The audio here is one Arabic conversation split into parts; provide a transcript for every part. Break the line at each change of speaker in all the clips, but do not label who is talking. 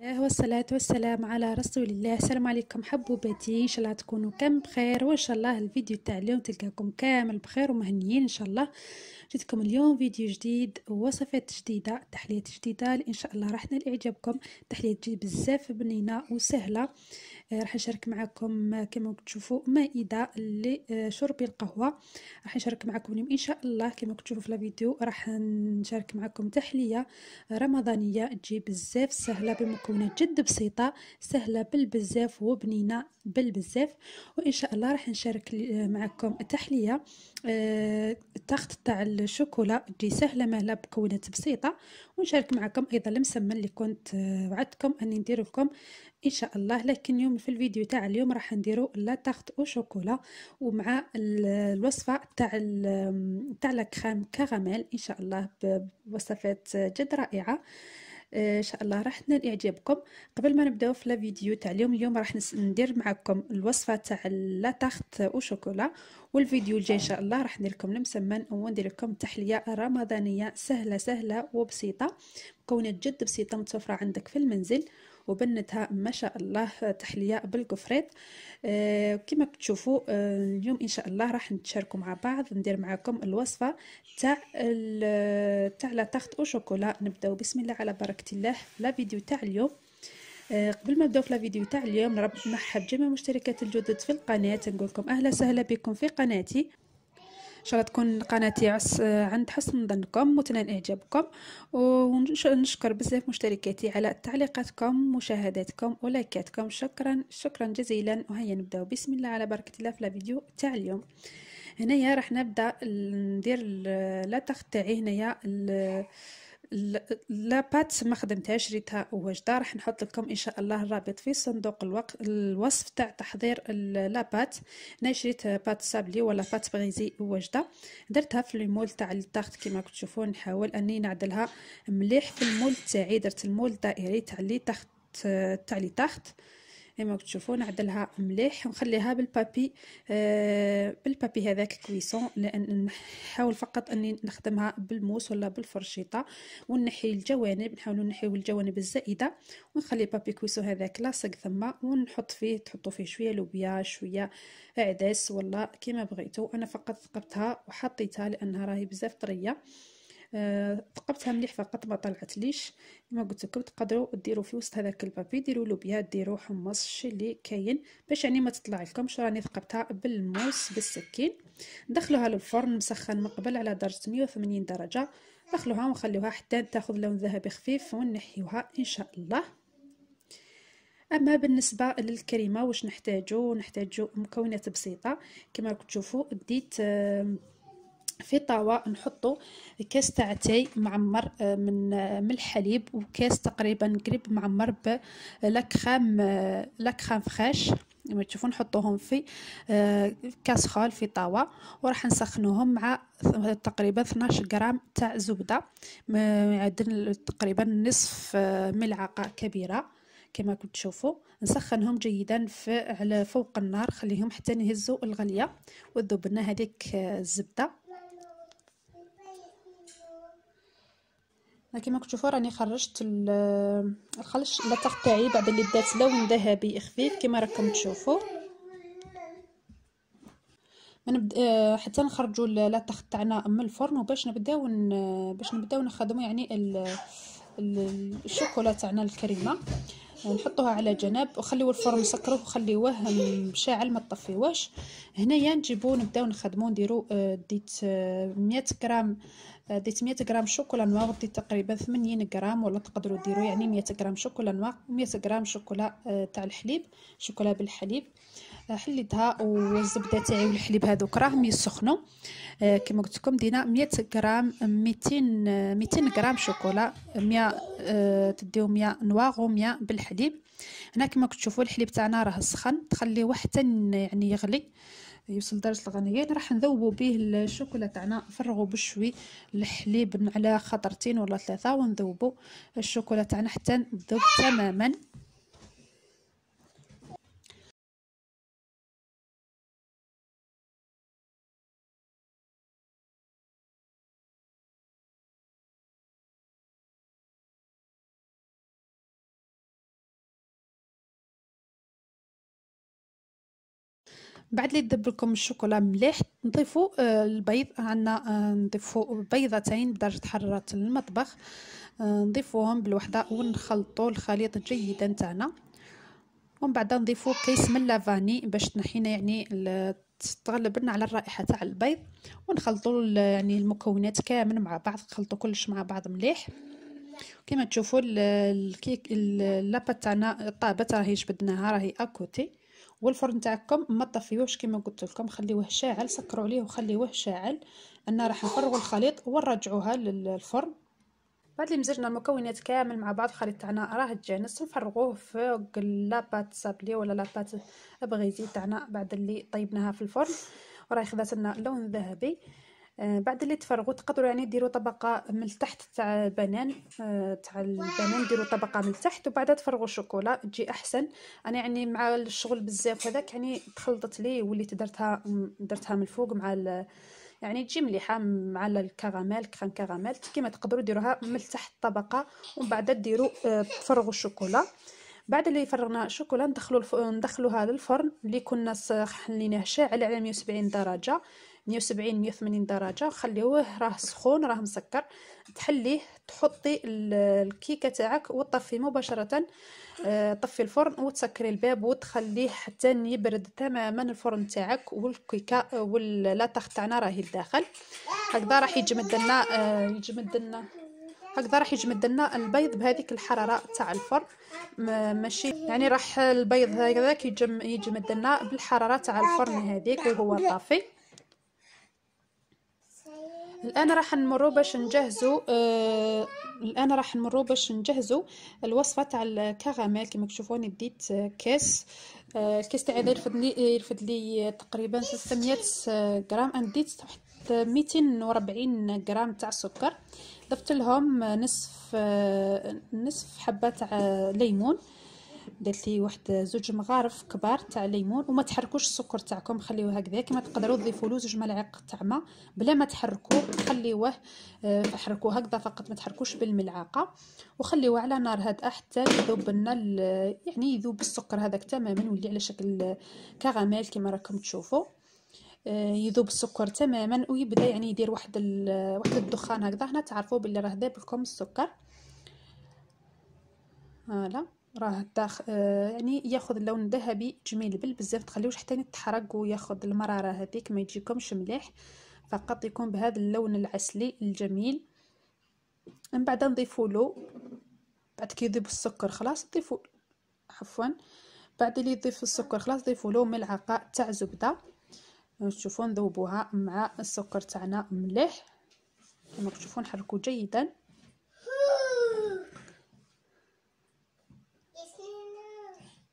الله والصلاة والسلام على رسول الله السلام عليكم حبوباتي ان شاء الله تكونوا كامل بخير وان شاء الله الفيديو تاع اليوم تلقاكم كامل بخير ومهنيين ان شاء الله جيتكم اليوم فيديو جديد وصفات جديده تحليات جديده ان شاء الله راح نال اعجابكم جديدة بزاف بنينه وسهله آه، راح نشارك معكم كما تشوفوا مائده لشرب القهوه راح نشارك معكم اليوم ان شاء الله كما تشوفوا في الفيديو راح نشارك معكم تحليه رمضانيه تجي بزاف سهله بمكونات جد بسيطه سهله بالبزاف وبنينه بالبزاف وان شاء الله راح نشارك آه، معكم تحليه التخت آه، تاع الشوكولا تجي سهله مهله بمكونات بسيطه ونشارك معكم ايضا المسمن اللي كنت وعدتكم اني ندير لكم ان شاء الله لكن يوم في الفيديو تاع اليوم راح نديرو لا تارت او شوكولا ومع الوصفه تاع تاع لا كريم كراميل ان شاء الله بوصفات جد رائعه ان شاء الله راح تنال اعجابكم قبل ما نبداو في لا فيديو تاع اليوم اليوم راح ندير معكم الوصفه تاع لا تارت او شوكولا والفيديو الجاي ان شاء الله راح ندير لكم المسمن وندير لكم تحليه رمضانيه سهله سهله وبسيطه مكونات جد بسيطه متوفره عندك في المنزل وبنتها ما شاء الله تحليه بالقفريط آه، كما تشوفوا آه، اليوم ان شاء الله راح نتشاركوا مع بعض ندير معكم الوصفه تاع تاع لا تارت او شوكولا نبداو بسم الله على بركه الله لا فيديو تاع اليوم آه، قبل ما نبداو في الفيديو تاع اليوم نرحب جميع مشتركات الجدد في القناه نقول لكم اهلا وسهلا بكم في قناتي شاء الله تكون قناتي عس عند حسن ظنكم وتنال اعجابكم ونشكر بزاف مشتركاتي على تعليقاتكم مشاهداتكم ولايكاتكم شكرا شكرا جزيلا وهيا نبداو بسم الله على بركه الله في الفيديو تاع اليوم هنايا راح نبدا ندير لا تاعي هنايا لا بات ما خدمتهاش ريتها واجده راح نحط لكم ان شاء الله الرابط في صندوق الوقت الوصف تاع تحضير لا بات انا شريت بات سابلي ولا بات بغيزي واجده درتها في المول تاع التاخت كما تشوفون نحاول اني نعدلها مليح في المول تاعي درت المول الدائري تاع لي تاخت تاع لي تاخت كما تشوفوا نعدلها مليح ونخليها بالبابي آه بالبابي هذاك كويسون لان نحاول فقط اني نخدمها بالموس ولا بالفرشيطه ونحي الجوانب نحاولوا نحيو الجوانب الزائده ونخلي بابي كويسون هذاك لاصق ثما ونحط فيه تحطوا فيه شويه لوبيا شويه عدس ولا كما بغيتو انا فقط ثقبتها وحطيتها لانها راهي بزاف طريه ثقبتها آه، مليح فقط ما طلعت ليش كما قلت لكم تقدروا ديروا في وسط هذاك البابي ديروا لوبيا ديروا حمص الشيء اللي كاين باش يعني ما تطلع لكمش راني ثقبتها بالموس بالسكين دخلوها للفرن مسخن من قبل على درجه 180 درجه دخلوها ونخليوها حتى تاخذ لون ذهبي خفيف ونحيوها ان شاء الله اما بالنسبه للكريمه واش نحتاجو نحتاجو مكونات بسيطه كما راكم تشوفوا ديت آه في طاوة نحطو كاس تاع تاي معمر آه، من آه، من الحليب وكاس تقريبا قريب معمر ب آه، لاكخام فخاش كما تشوفوا نحطوهم في كاسخول في طاوة وراح نسخنوهم مع تقريبا 12 غرام تاع زبدة يعدل تقريبا نصف ملعقة كبيرة كما كنت تشوفوا نسخنهم جيدا في على فوق النار خليهم حتى يهزوا الغليه وذوبنا هذيك الزبده كما كتشوفوا راني خرجت الخلش لاطاق تاعي بعد اللي بدات لون ذهبي خفيف كما راكم تشوفوا منبد... آه، حتى نخرجوا لاطاق تاعنا من الفرن وباش نبداو باش نبداو نخدموا يعني ال... الشوكولا تاعنا الكريمه ونحطوها على جنب وخليو الفرن سكره وخليوه مشاعل ما تطفيوهش هنايا نجيبو نبداو نخدمو نديرو آه، ديت 100 آه، غرام آه، ديت 100 غرام شوكولا نوار ديت تقريبا 80 غرام ولا تقدروا ديروا يعني 100 غرام شوكولا نوار 100 غرام شوكولا تاع الحليب شوكولا بالحليب حليتها والزبده تاعي والحليب هذوك راهم يسخنوا آه، كما قلت لكم دينا 100 غرام 200 200 آه، غرام شوكولا 100 آه، تديو 100 نواغ و100 بالحليب هنا كما تشوفوا الحليب تاعنا راه سخن تخليه حتى يعني يغلي يوصل درجه الغليان راح نذوبوا به الشوكولا تاعنا نفرغوا بشوي الحليب على خطرتين ولا ثلاثه ونذوبوا الشوكولا تاعنا حتى تذوب تماما بعد اللي ذب لكم الشوكولا مليح نضيفوا آه، البيض عندنا آه، نضيفوا بيضتين بدرجه حراره المطبخ آه، نضيفوهم بالوحده ونخلطوا الخليط جيدا تاعنا ومن بعد نضيفوا كيس من لافاني باش تنحينا يعني تتغلب لنا على الرائحه تاع البيض ونخلطوا يعني المكونات كامل مع بعض نخلطوا كلش مع بعض مليح كما تشوفوا الكيك اللابات تاعنا طابت راهي جبدناها راهي اكوتي والفرن تاعكم ما تطفيوهش كما قلت لكم خليوه شاعل سكروا عليه وخليوه شاعل انا راح نفرغ الخليط ونرجعوها للفرن بعد اللي مزجنا المكونات كامل مع بعض الخليط تاعنا راه جانس نفرغوه فوق لاباط سابلي ولا لاباط بغيتي تاعنا بعد اللي طيبناها في الفرن وراه خذات لنا لون ذهبي آه، بعد اللي تفرغوا تقدروا يعني ديروا طبقه من التحت تاع بنان آه، تاع البنان ديروا طبقه من التحت وبعدها تفرغوا الشوكولا تجي احسن انا يعني مع الشغل بزاف هذاك يعني تخلطت لي وليت درتها درتها من الفوق مع يعني تجي مليحه مع الكراميل كريم كراميل كيما تقدروا ديروها من تحت طبقه ومن بعد ديروا آه، تفرغوا الشوكولا بعد اللي فرغنا الشوكولا ندخلوا الف... ندخلوها للفرن اللي كنا خليناه شاعل على 170 درجه 170 180 درجه خليوه راه سخون راه مسكر تحليه تحطي الكيكه تاعك وطفي مباشره آه، طفي الفرن وتسكري الباب وتخليه حتى يبرد تماما الفرن تاعك والكيكه آه، واللاطاخ تاعنا راهي الداخل هكذا راح يجمد لنا آه، يجمد لنا هكذا راح يجمد لنا البيض بهذيك الحراره تاع الفرن ماشي يعني راح البيض هكذا يجمد لنا بالحراره تاع الفرن هذيك وهو طافي الان راح نمرو باش نجهزو آه الان راح نمرو باش نجهزو الوصفه تاع الكراميل كما تشوفوني بديت كاس آه الكاس تاعي يرفد لي يرفد لي تقريبا 600 غرام انا ديت واحد 240 غرام تاع السكر ضفت لهم نصف آه، نصف حبه تاع ليمون درت لي واحد زوج مغارف كبار تاع ليمون وما تحركوش السكر تاعكم خليوه هكذا كما تقدروا تضيفوا له زوج ملاعق تاع ما بلا ما تحركوه خليوه آه، احركوه هكذا فقط ما تحركوش بالملعقه وخليوه على نار هادئه حتى يذوب لنا يعني يذوب السكر هذاك تماما ويولي على شكل كراميل كما راكم تشوفوا آه، يذوب السكر تماما ويبدا يعني يدير واحد واحد الدخان هكذا هنا تعرفوا باللي راه ذاب لكم السكر هلا راه داخ آه، يعني ياخذ اللون الذهبي جميل بل بزاف تخليوش حتى يتحرق وياخذ المراره هذيك ما يجيكمش مليح فقط يكون بهذا اللون العسلي الجميل من بعد نضيفوا له بعد كي يذوب السكر خلاص ضيفوا عفوا بعد اللي يضيف السكر خلاص ضيفوا له ملعقه تاع زبده تشوفوا آه، نذوبوها مع السكر تاعنا مليح كما تشوفوا نحركوا جيدا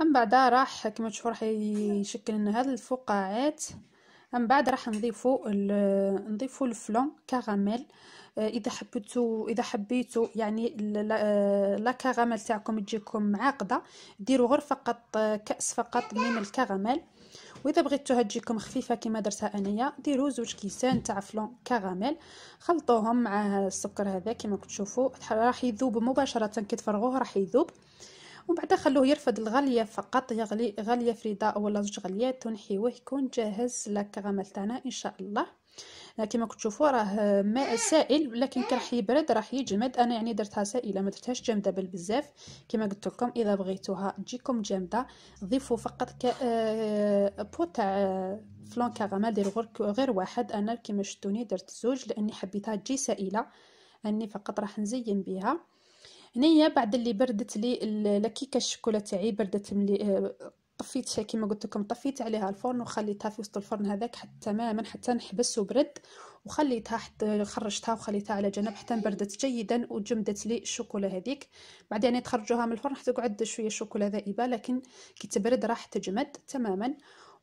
من بعد راح كما تشوفوا راح يشكل لنا هاد الفقاعات من بعد راح نضيفو نضيفو الفلون كاراميل آه، اذا حبيتوا اذا حبيتو يعني آه، لا كاراميل تاعكم تجيكم معقده ديروا غير فقط آه، كاس فقط من الكاراميل واذا بغيتوها تجيكم خفيفه كما درتها انايا ديروا زوج كيسان تاع فلون كاراميل خلطوهم مع السكر هذا كما تشوفوا راح يذوب مباشره كي تفرغوه راح يذوب وبعدها خلوه يرفد الغلية فقط يغلي غالية فريدة ولا زوج غليات ونحيوه يكون جاهز للكراميل تاعنا ان شاء الله آه، كما كتشوفوا راه ماء سائل لكن راح يبرد راح يجمد انا يعني درتها سائله ما درتهاش جامده بل بزاف كما قلت لكم اذا بغيتوها تجيكم جامده ضيفوا فقط ك آه، بو تاع آه، فلون كراميل دير غير غير واحد انا كما شتوني درت زوج لاني حبيتها تجي سائله اني فقط راح نزين بها هنايا بعد اللي بردت لي لكيكه الشوكولا تاعي بردت ملي آه، طفيت كيما قلت لكم طفيت عليها الفرن وخليتها في وسط الفرن هذاك حتى تماما حتى نحبس وبرد وخليتها حتى خرجتها وخليتها على جنب حتى بردت جيدا وجمدت لي الشوكولا هذيك بعد يعني تخرجوها من الفرن حتى تقعد شويه الشوكولا ذائبه لكن كي تبرد راح تجمد تماما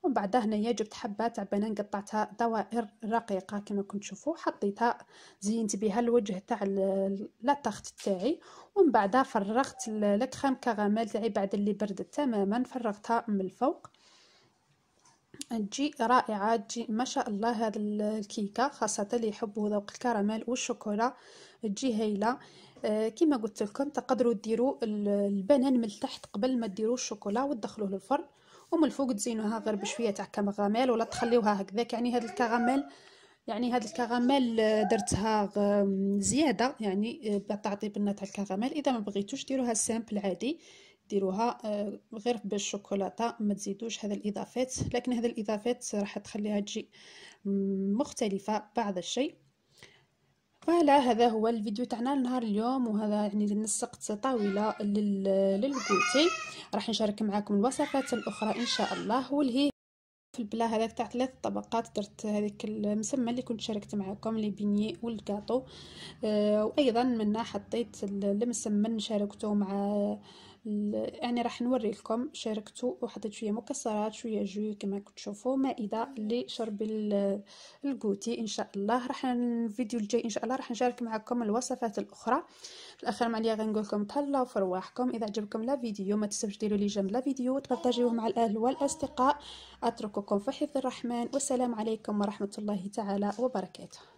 ومن بعد هنايا جبت حبه تاع بنان قطعتها دوائر رقيقه كما كنتم تشوفوا حطيتها زينت بها الوجه تاع لا تاخت تاعي ومن بعد فرغت الكريم كراميل تاعي بعد اللي بردت تماما فرغتها من الفوق تجي رائعه تجي ما شاء الله هذا الكيكه خاصه اللي يحبوا ذوق الكراميل والشوكولا تجي هايله آه، كما قلت لكم تقدروا ديروا البنان من تحت قبل ما ديروا الشوكولا وتدخلوه للفرن ومن الفوق تزينوها غير بشويه تاع كمغاميل ولا تخليوها هكذاك يعني هاد الكراميل يعني هاد الكراميل آه، درتها زياده يعني آه، بتعطي بنه تاع الكراميل اذا ما بغيتوش ديروها سامبل عادي ديروها آه، غير بالشوكولاته ما تزيدوش هذا الاضافات لكن هذا الاضافات راح تخليها تجي مختلفه بعض الشيء فوالا هذا هو الفيديو تاعنا لنهار اليوم وهذا يعني نسقت طاوله للكوتي راح نشارك معكم الوصفات الاخرى ان شاء الله والهي في البلا هذا تاع ثلاث طبقات درت هذيك المسمى اللي كنت شاركت معكم لي بيني والكاطو آه وايضا منا حطيت المسمن شاركته مع يعني راح نوري لكم شاركته وحطيت شويه مكسرات شويه جوي كما تشوفوا مائده لشرب الكوتي ان شاء الله راح الفيديو الجاي ان شاء الله راح نشارك معكم الوصفات الاخرى في الاخر معليا غنقول لكم تهلاو في رواحكم اذا عجبكم لا فيديو ما تنساوش ديروا لي جيم لا فيديو وتبارطاجيوه مع الاهل والاصدقاء اترككم في حفظ الرحمن والسلام عليكم ورحمه الله تعالى وبركاته